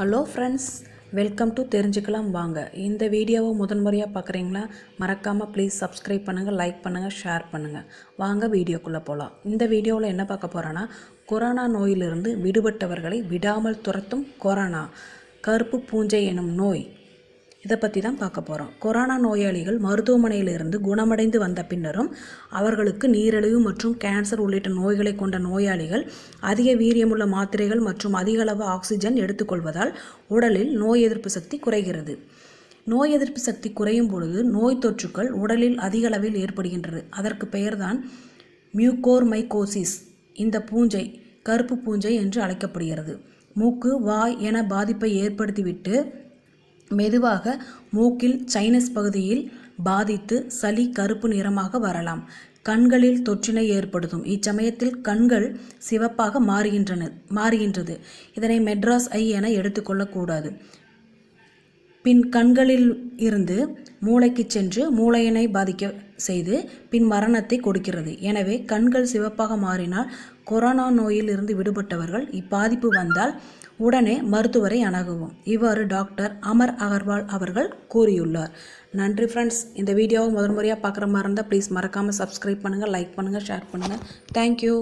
hello friends welcome to தெரிஞ்சுக்கலாம் வாங்க இந்த வீடியோவை முதன்முறையாக பார்க்குறீங்களா மறக்காமல் ப்ளீஸ் சப்ஸ்கிரைப் பண்ணுங்கள் லைக் பண்ணுங்கள் ஷேர் பண்ணுங்கள் வாங்க வீடியோக்குள்ளே போகலாம் இந்த வீடியோவில் என்ன பார்க்க போகிறோன்னா கொரோனா நோயிலிருந்து விடுபட்டவர்களை விடாமல் துரத்தும் கொரோனா கருப்பு பூஞ்சை எனும் நோய் இதை பற்றி தான் பார்க்க போகிறோம் கொரோனா நோயாளிகள் மருத்துவமனையிலிருந்து குணமடைந்து வந்த பின்னரும் அவர்களுக்கு நீரிழிவு மற்றும் கேன்சர் உள்ளிட்ட நோய்களை கொண்ட நோயாளிகள் அதிக வீரியமுள்ள மாத்திரைகள் மற்றும் அதிக அளவு ஆக்சிஜன் எடுத்துக்கொள்வதால் உடலில் நோய் எதிர்ப்பு சக்தி குறைகிறது நோய் எதிர்ப்பு சக்தி குறையும் பொழுது நோய் தொற்றுக்கள் உடலில் அதிக அளவில் ஏற்படுகின்றது அதற்கு பெயர்தான் மியூகோர்மைகோசிஸ் இந்த பூஞ்சை கருப்பு பூஞ்சை என்று அழைக்கப்படுகிறது மூக்கு வாய் என பாதிப்பை ஏற்படுத்திவிட்டு மெதுவாக மூக்கில் சைனஸ் பகுதியில் பாதித்து சளி கருப்பு நிறமாக வரலாம் கண்களில் தொற்றினை ஏற்படுத்தும் இச்சமயத்தில் கண்கள் சிவப்பாக மாறுகின்றன மாறுகின்றது இதனை மெட்ராஸ் ஐ என எடுத்துக்கொள்ளக்கூடாது பின் கண்களில் இருந்து மூளைக்கு சென்று மூளையினை பாதிக்க செய்து பின் மரணத்தை கொடுக்கிறது எனவே கண்கள் சிவப்பாக மாறினால் கொரோனா நோயில் இருந்து விடுபட்டவர்கள் இப்பாதிப்பு வந்தால் உடனே மருத்துவரை அணுகவும் இவ்வாறு டாக்டர் அமர் அகர்வால் அவர்கள் கூறியுள்ளார் நன்றி ஃப்ரெண்ட்ஸ் இந்த வீடியோவை முதன்முறையாக முறையாக பார்க்குற மாதிரி இருந்தால் ப்ளீஸ் மறக்காமல் சப்ஸ்கிரைப் பண்ணுங்கள் லைக் பண்ணுங்கள் ஷேர் பண்ணுங்கள் தேங்க்யூ